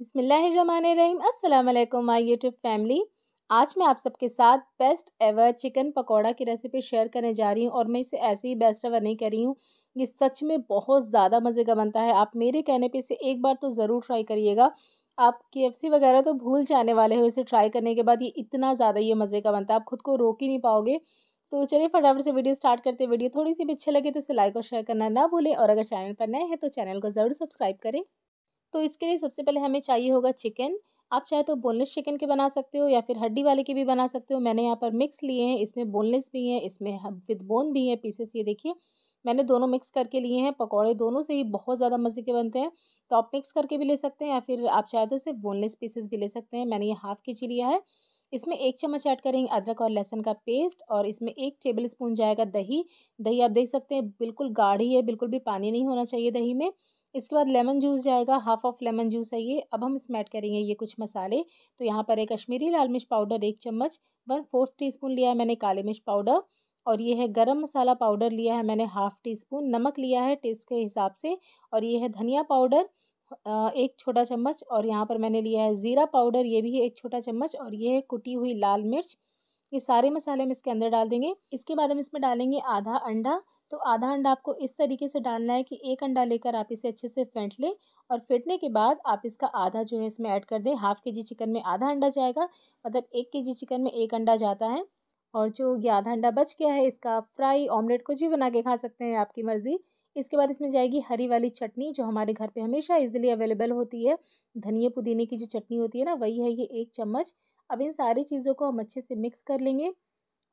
बिसमीम अल्लाम my YouTube family आज मैं आप सबके साथ बेस्ट एवर चिकन पकौड़ा की रेसिपी शेयर करने जा रही हूँ और मैं इसे ऐसे ही बेस्ट एवर नहीं कर रही हूँ ये सच में बहुत ज़्यादा मज़े का बनता है आप मेरे कहने पे इसे एक बार तो ज़रूर ट्राई करिएगा आप के एफ सी वगैरह तो भूल जाने वाले हो इसे ट्राई करने के बाद ये इतना ज़्यादा ये मज़े का बनता है आप खुद को रोक ही नहीं पाओगे तो चलिए फटाफट से वीडियो स्टार्ट करते हैं वीडियो थोड़ी सी भी अच्छी लगे तो इसे लाइक और शेयर करना ना भूलें और अगर चैनल पर नए हैं तो चैनल को ज़रूर सब्सक्राइब करें तो इसके लिए सबसे पहले हमें चाहिए होगा चिकन आप चाहे तो बोनलेस चिकन के बना सकते हो या फिर हड्डी वाले के भी बना सकते हो मैंने यहाँ पर मिक्स लिए हैं इसमें बोनलेस भी हैं इसमें विद बोन भी हैं पीसेस ये देखिए मैंने दोनों मिक्स करके लिए हैं पकौड़े दोनों से ही बहुत ज़्यादा मज़े के बनते हैं तो आप मिक्स करके भी ले सकते हैं या फिर आप चाहे तो सिर्फ बोनलेस पीसेस भी ले सकते हैं मैंने ये हाफ़ के जी लिया है इसमें एक चम्मच ऐड करेंगे अदरक और लहसुन का पेस्ट और इसमें एक टेबल स्पून जाएगा दही दही आप देख सकते हैं बिल्कुल गाढ़ी है बिल्कुल भी पानी नहीं होना चाहिए दही में इसके बाद लेमन जूस जाएगा हाफ ऑफ लेमन जूस है ये अब हम इसमें ऐड करेंगे ये कुछ मसाले तो यहाँ पर है कश्मीरी लाल मिर्च पाउडर एक चम्मच वन फोर्थ टी स्पून लिया है मैंने काले मिर्च पाउडर और ये है गरम मसाला पाउडर लिया है मैंने हाफ़ टी स्पून नमक लिया है टेस्ट के हिसाब से और ये है धनिया पाउडर एक छोटा चम्मच और यहाँ पर मैंने लिया है ज़ीरा पाउडर ये भी है एक छोटा चम्मच और ये है कुटी हुई लाल मिर्च ये सारे मसाले हम इसके अंदर डाल देंगे इसके बाद हम इसमें डालेंगे आधा अंडा तो आधा अंडा आपको इस तरीके से डालना है कि एक अंडा लेकर आप इसे अच्छे से फेंट लें और फेंटने के बाद आप इसका आधा जो है इसमें ऐड कर दें हाफ़ के जी चिकन में आधा अंडा जाएगा मतलब एक के जी चिकन में एक अंडा जाता है और जो ये आधा अंडा बच गया है इसका आप फ्राई ऑमलेट कुछ भी बना के खा सकते हैं आपकी मर्ज़ी इसके बाद इसमें जाएगी हरी वाली चटनी जो हमारे घर पे हमेशा इजीली अवेलेबल होती है धनिया पुदीने की जो चटनी होती है ना वही है ये एक चम्मच अब इन सारी चीज़ों को हम अच्छे से मिक्स कर लेंगे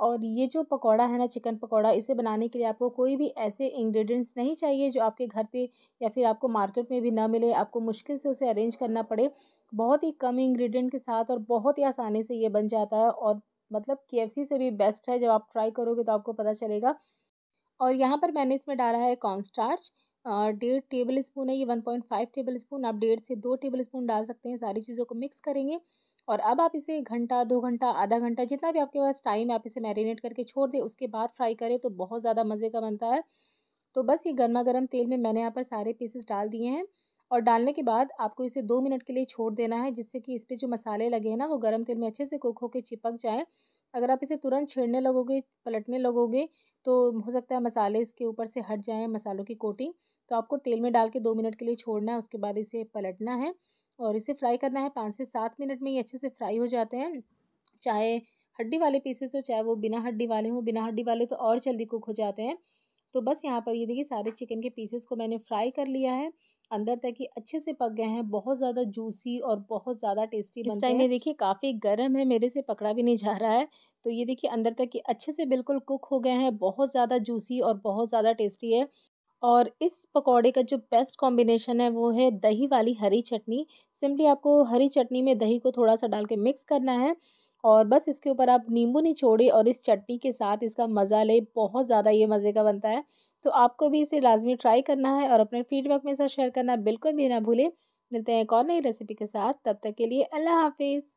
और ये जो पकौड़ा है ना चिकन पकौड़ा इसे बनाने के लिए आपको कोई भी ऐसे इंग्रेडिएंट्स नहीं चाहिए जो आपके घर पे या फिर आपको मार्केट में भी ना मिले आपको मुश्किल से उसे अरेंज करना पड़े बहुत ही कम इंग्रेडिएंट के साथ और बहुत ही आसानी से ये बन जाता है और मतलब के से भी बेस्ट है जब आप ट्राई करोगे तो आपको पता चलेगा और यहाँ पर मैंने इसमें डाला है कॉन्स्टार्च डेढ़ टेबल स्पून है ये one point five tablespoon आप डेढ़ से दो टेबल स्पून डाल सकते हैं सारी चीज़ों को मिक्स करेंगे और अब आप इसे घंटा दो घंटा आधा घंटा जितना भी आपके पास टाइम आप इसे मैरिनेट करके छोड़ दें उसके बाद फ्राई करें तो बहुत ज़्यादा मज़े का बनता है तो बस ये गर्मा गर्म तेल में मैंने यहाँ पर सारे पीसेस डाल दिए हैं और डालने के बाद आपको इसे दो मिनट के लिए छोड़ देना है जिससे कि इस पर जो मसाले लगे हैं ना वो गर्म तेल में अच्छे से कुक होकर चिपक जाए अगर आप इसे तुरंत छेड़ने लगोगे पलटने लगोगे तो हो सकता है मसाले इसके ऊपर से हट जाएँ मसालों की कोटिंग तो आपको तेल में डाल के दो मिनट के लिए छोड़ना है उसके बाद इसे पलटना है और इसे फ्राई करना है पाँच से सात मिनट में ये अच्छे से फ्राई हो जाते हैं चाहे हड्डी वाले पीसेस हो चाहे वो बिना हड्डी वाले हों बिना हड्डी वाले तो और जल्दी कुक हो जाते हैं तो बस यहाँ पर ये देखिए सारे चिकन के पीसेस को मैंने फ्राई कर लिया है अंदर तक ये अच्छे से पक गए हैं बहुत ज़्यादा जूसी और बहुत ज़्यादा टेस्टी इस टाइम ये देखिए काफ़ी गर्म है मेरे से पकड़ा भी नहीं जा रहा है तो ये देखिए अंदर तक ये अच्छे से बिल्कुल कुक हो गए हैं बहुत ज़्यादा जूसी और बहुत ज़्यादा टेस्टी है और इस पकौड़े का जो बेस्ट कॉम्बिनेशन है वो है दही वाली हरी चटनी सिंपली आपको हरी चटनी में दही को थोड़ा सा डाल के मिक्स करना है और बस इसके ऊपर आप नींबू निचोड़े और इस चटनी के साथ इसका मज़ा ले बहुत ज़्यादा ये मज़े का बनता है तो आपको भी इसे लाजमी ट्राई करना है और अपने फीडबैक में साथ शेयर करना बिल्कुल भी ना भूलें मिलते हैं एक और नई रेसिपी के साथ तब तक के लिए अल्लाह हाफिज़